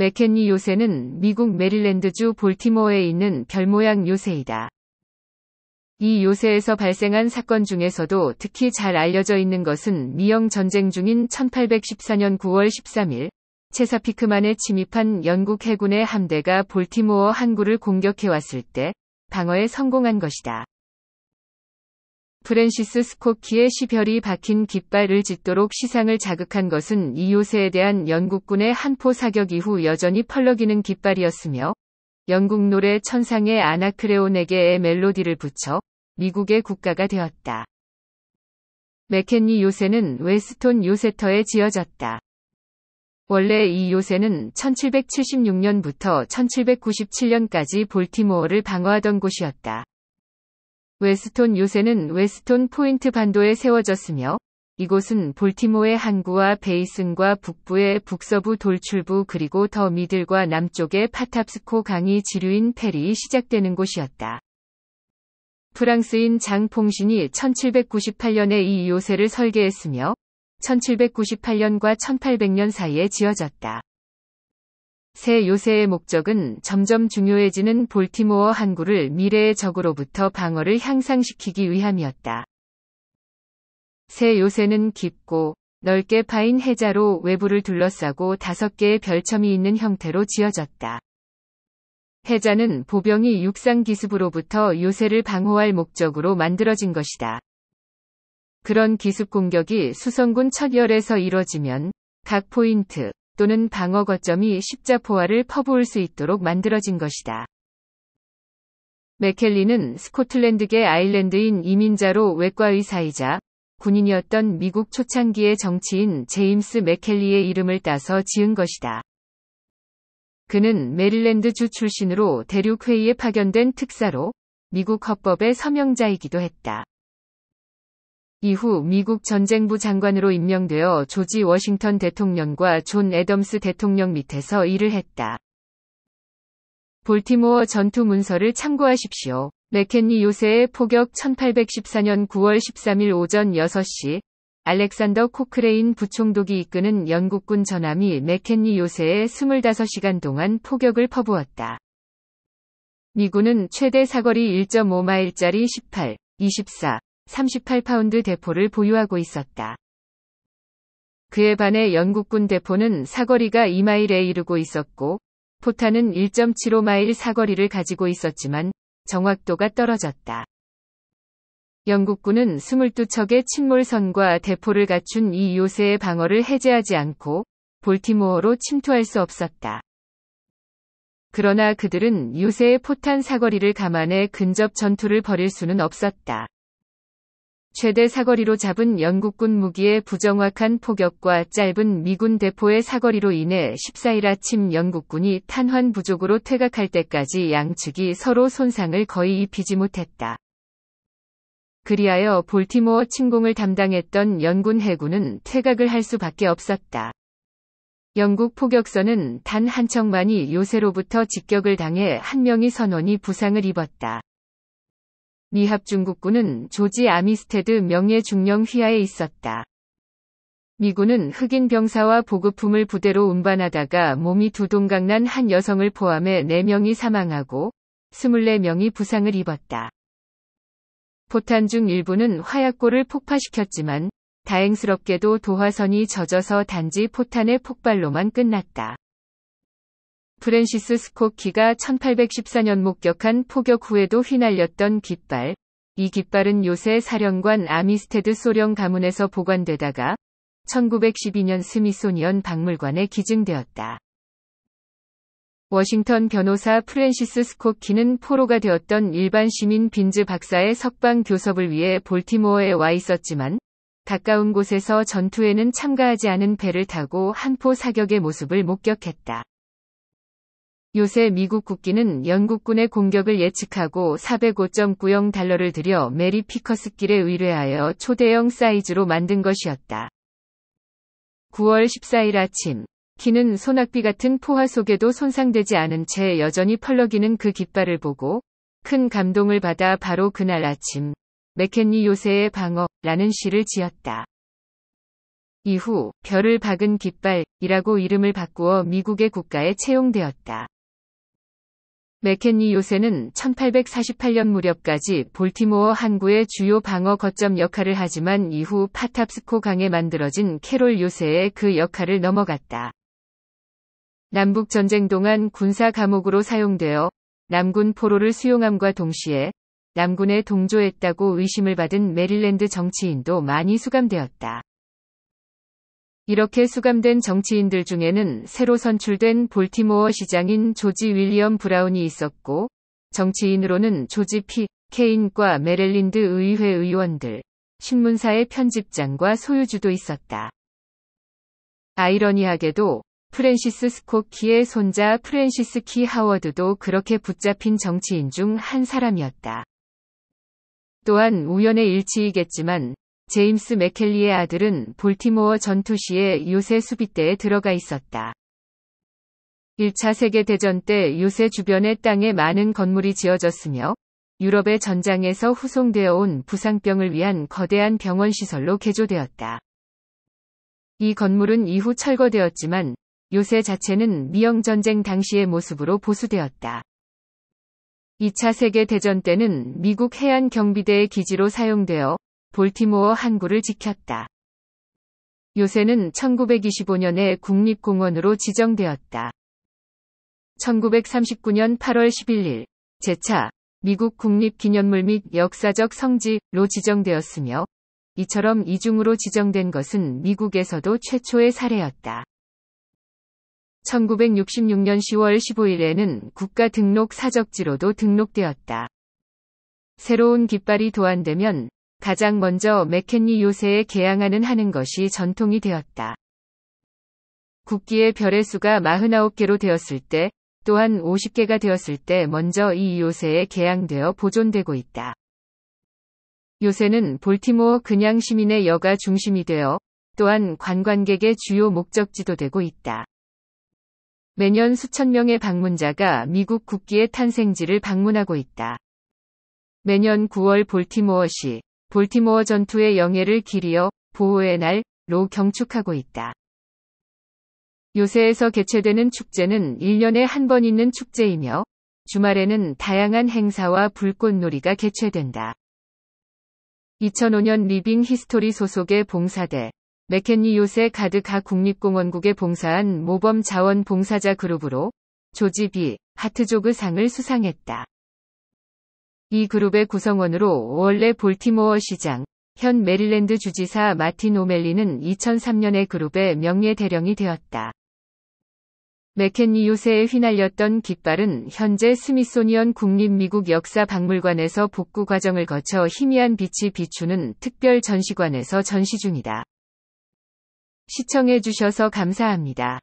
맥켄리 요새는 미국 메릴랜드주 볼티모어에 있는 별모양 요새이다. 이 요새에서 발생한 사건 중에서도 특히 잘 알려져 있는 것은 미영 전쟁 중인 1814년 9월 13일 체사피크만에 침입한 영국 해군의 함대가 볼티모어 항구를 공격해왔을 때 방어에 성공한 것이다. 프랜시스 스코키의 시별이 박힌 깃발을 짓도록 시상을 자극한 것은 이 요새에 대한 영국군의 한포 사격 이후 여전히 펄럭이는 깃발이었으며 영국 노래 천상의 아나크레온에게의 멜로디를 붙여 미국의 국가가 되었다. 맥켄니 요새는 웨스톤 요세터에 지어졌다. 원래 이 요새는 1776년부터 1797년까지 볼티모어를 방어하던 곳이었다. 웨스톤 요새는 웨스톤 포인트 반도에 세워졌으며 이곳은 볼티모의 항구와 베이슨과 북부의 북서부 돌출부 그리고 더 미들과 남쪽의 파탑스코 강이 지류인 페리 시작되는 곳이었다. 프랑스인 장퐁신이 1798년에 이 요새를 설계했으며 1798년과 1800년 사이에 지어졌다. 새 요새의 목적은 점점 중요해지는 볼티모어 항구를 미래의 적으로부터 방어를 향상시키기 위함이었다. 새 요새는 깊고 넓게 파인 해자로 외부를 둘러싸고 다섯 개의 별첨이 있는 형태로 지어졌다. 해자는 보병이 육상 기습으로부터 요새를 방호할 목적으로 만들어진 것이다. 그런 기습 공격이 수성군 첫열에서 이뤄지면 각 포인트, 또는 방어 거점이 십자포화를 퍼부을 수 있도록 만들어진 것이다. 맥켈리는 스코틀랜드계 아일랜드인 이민자로 외과 의사이자 군인이었던 미국 초창기의 정치인 제임스 맥켈리의 이름을 따서 지은 것이다. 그는 메릴랜드주 출신으로 대륙회의에 파견된 특사로 미국 헌법의 서명자이기도 했다. 이후 미국 전쟁부 장관으로 임명되어 조지 워싱턴 대통령과 존 애덤스 대통령 밑에서 일을 했다. 볼티모어 전투 문서를 참고하십시오. 맥켄리 요새의 포격 1814년 9월 13일 오전 6시 알렉산더 코크레인 부총독이 이끄는 영국군 전함이 맥켄리 요새에 25시간 동안 포격을 퍼부었다. 미군은 최대 사거리 1.5마일짜리 18, 24, 38파운드 대포를 보유하고 있었다. 그에 반해 영국군 대포는 사거리가 2마일에 이르고 있었고 포탄은 1.75마일 사거리를 가지고 있었지만 정확도가 떨어졌다. 영국군은 22척의 침몰선과 대포를 갖춘 이 요새의 방어를 해제하지 않고 볼티모어로 침투할 수 없었다. 그러나 그들은 요새의 포탄 사거리를 감안해 근접 전투를 벌일 수는 없었다. 최대 사거리로 잡은 영국군 무기의 부정확한 포격과 짧은 미군 대포의 사거리로 인해 14일 아침 영국군이 탄환 부족으로 퇴각할 때까지 양측이 서로 손상을 거의 입히지 못했다. 그리하여 볼티모어 침공을 담당했던 영군 해군은 퇴각을 할 수밖에 없었다. 영국 포격선은 단 한 척만이 요새로부터 직격을 당해 한명이 선원이 부상을 입었다. 미합 중국군은 조지 아미스테드 명예 중령 휘하에 있었다. 미군은 흑인 병사와 보급품을 부대로 운반하다가 몸이 두동강난 한 여성을 포함해 4명이 사망하고 24명이 부상을 입었다. 포탄 중 일부는 화약고를 폭파시켰지만 다행스럽게도 도화선이 젖어서 단지 포탄의 폭발로만 끝났다. 프랜시스 스코키가 1814년 목격한 포격 후에도 휘날렸던 깃발. 이 깃발은 요새 사령관 아미스테드 소령 가문에서 보관되다가 1912년 스미소니언 박물관에 기증되었다. 워싱턴 변호사 프랜시스 스코키는 포로가 되었던 일반 시민 빈즈 박사의 석방 교섭을 위해 볼티모어에 와 있었지만 가까운 곳에서 전투에는 참가하지 않은 배를 타고 한포 사격의 모습을 목격했다. 요새 미국 국기는 영국군의 공격을 예측하고 405.90 달러를 들여 메리 피커스길에 의뢰하여 초대형 사이즈로 만든 것이었다. 9월 14일 아침, 키는 소낙비 같은 포화 속에도 손상되지 않은 채 여전히 펄럭이는 그 깃발을 보고 큰 감동을 받아 바로 그날 아침 맥켄니 요새의 방어라는 시를 지었다. 이후 별을 박은 깃발이라고 이름을 바꾸어 미국의 국가에 채용되었다. 맥켄리 요새는 1848년 무렵까지 볼티모어 항구의 주요 방어 거점 역할을 하지만 이후 파탑스코 강에 만들어진 캐롤 요새의 그 역할을 넘어갔다. 남북 전쟁 동안 군사 감옥으로 사용되어 남군 포로를 수용함과 동시에 남군에 동조했다고 의심을 받은 메릴랜드 정치인도 많이 수감되었다. 이렇게 수감된 정치인들 중에는 새로 선출된 볼티모어 시장인 조지 윌리엄 브라운이 있었고, 정치인으로는 조지 피. 케인과 메릴린드 의회 의원들, 신문사의 편집장과 소유주도 있었다. 아이러니하게도 프랜시스 스코키의 손자 프랜시스 키 하워드도 그렇게 붙잡힌 정치인 중 한 사람이었다. 또한 우연의 일치이겠지만 제임스 맥켈리의 아들은 볼티모어 전투 시의 요새 수비대에 들어가 있었다. 1차 세계대전 때 요새 주변의 땅에 많은 건물이 지어졌으며 유럽의 전장에서 후송되어 온 부상병을 위한 거대한 병원 시설로 개조되었다. 이 건물은 이후 철거되었지만 요새 자체는 미영전쟁 당시의 모습으로 보수되었다. 2차 세계대전 때는 미국 해안 경비대의 기지로 사용되어 볼티모어 항구를 지켰다. 요새는 1925년에 국립공원으로 지정되었다. 1939년 8월 11일 제차 미국 국립기념물 및 역사적 성지로 지정되었으며 이처럼 이중으로 지정된 것은 미국에서도 최초의 사례였다. 1966년 10월 15일에는 국가 등록 사적지로도 등록되었다. 새로운 깃발이 도안되면 가장 먼저 맥켄리 요새에 개항하는 하는 것이 전통이 되었다. 국기의 별의 수가 49개로 되었을 때 또한 50개가 되었을 때 먼저 이 요새에 개항되어 보존되고 있다. 요새는 볼티모어 그냥 시민의 여가 중심이 되어 또한 관광객의 주요 목적지도 되고 있다. 매년 수천 명의 방문자가 미국 국기의 탄생지를 방문하고 있다. 매년 9월 볼티모어시 볼티모어 전투의 영예를 기리어 보호의 날로 경축하고 있다. 요새에서 개최되는 축제는 1년에 한 번 있는 축제이며 주말에는 다양한 행사와 불꽃놀이가 개최된다. 2005년 리빙 히스토리 소속의 봉사대 맥켄니 요새 가드가 국립공원국에 봉사한 모범 자원 봉사자 그룹으로 조지 비 하트조그 상을 수상했다. 이 그룹의 구성원으로 원래 볼티모어 시장, 현 메릴랜드 주지사 마틴 오멜리는 2003년에 그룹의 명예대령이 되었다. 맥켄니 요새에 휘날렸던 깃발은 현재 스미소니언 국립미국 역사박물관에서 복구 과정을 거쳐 희미한 빛이 비추는 특별 전시관에서 전시 중이다. 시청해주셔서 감사합니다.